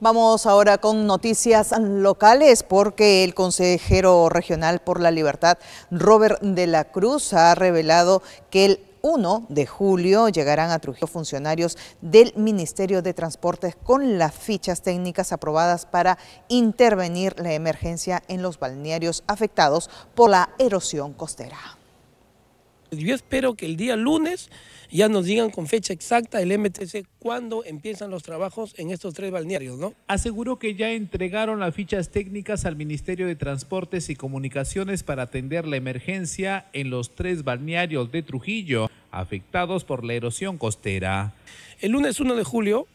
Vamos ahora con noticias locales porque el consejero regional por la libertad, Robert de la Cruz, ha revelado que el 1 de julio llegarán a Trujillo funcionarios del Ministerio de Transportes con las fichas técnicas aprobadas para intervenir la emergencia en los balnearios afectados por la erosión costera. Yo espero que el día lunes ya nos digan con fecha exacta el MTC cuándo empiezan los trabajos en estos tres balnearios, ¿no? Aseguró que ya entregaron las fichas técnicas al Ministerio de Transportes y Comunicaciones para atender la emergencia en los tres balnearios de Trujillo afectados por la erosión costera. El lunes 1 de julio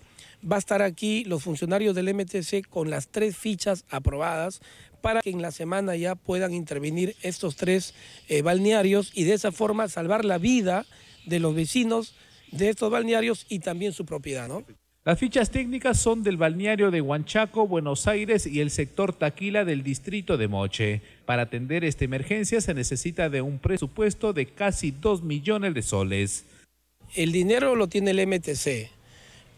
va a estar aquí los funcionarios del MTC con las tres fichas aprobadas para que en la semana ya puedan intervenir estos tres eh, balnearios y de esa forma salvar la vida de los vecinos de estos balnearios y también su propiedad. Las fichas técnicas son del balneario de Huanchaco, Buenos Aires y el sector Taquila del distrito de Moche. Para atender esta emergencia se necesita de un presupuesto de casi 2 millones de soles. El dinero lo tiene el MTC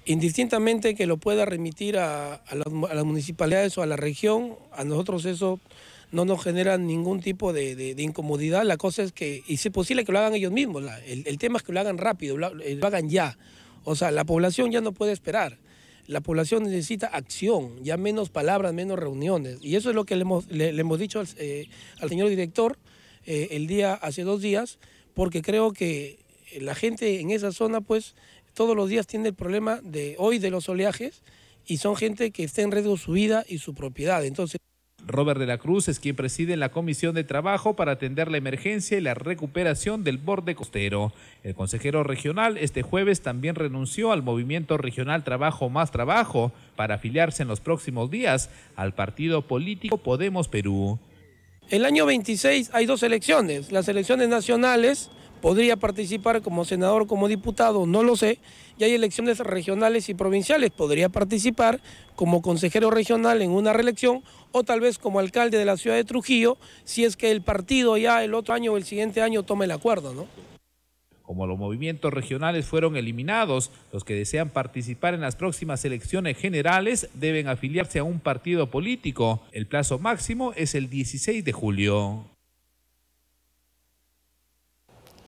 indistintamente que lo pueda remitir a, las, municipalidades o a la región, a nosotros eso no nos genera ningún tipo de, incomodidad. La cosa es que, y si es posible que lo hagan ellos mismos, el, tema es que lo hagan rápido, eh, lo, hagan ya. O sea, la población ya no puede esperar. La población necesita acción, ya menos palabras, menos reuniones. Y eso es lo que le hemos, dicho eh, al, señor director eh, el día, hace dos días, porque creo que la gente en esa zona, pues, todos los días tiene el problema de hoy de los oleajes y son gente que está en riesgo su vida y su propiedad. Entonces. Robert de la Cruz es quien preside la Comisión de Trabajo para atender la emergencia y la recuperación del borde costero. El consejero regional este jueves también renunció al movimiento regional Trabajo Más Trabajo para afiliarse en los próximos días al partido político Podemos Perú. El año 26 hay dos elecciones, las elecciones nacionales podría participar como senador, como diputado, no lo sé, y hay elecciones regionales y provinciales, podría participar como consejero regional en una reelección o tal vez como alcalde de la ciudad de Trujillo, si es que el partido ya el otro año o el siguiente año tome el acuerdo, ¿no? Como los movimientos regionales fueron eliminados, los que desean participar en las próximas elecciones generales deben afiliarse a un partido político. El plazo máximo es el 16 de julio.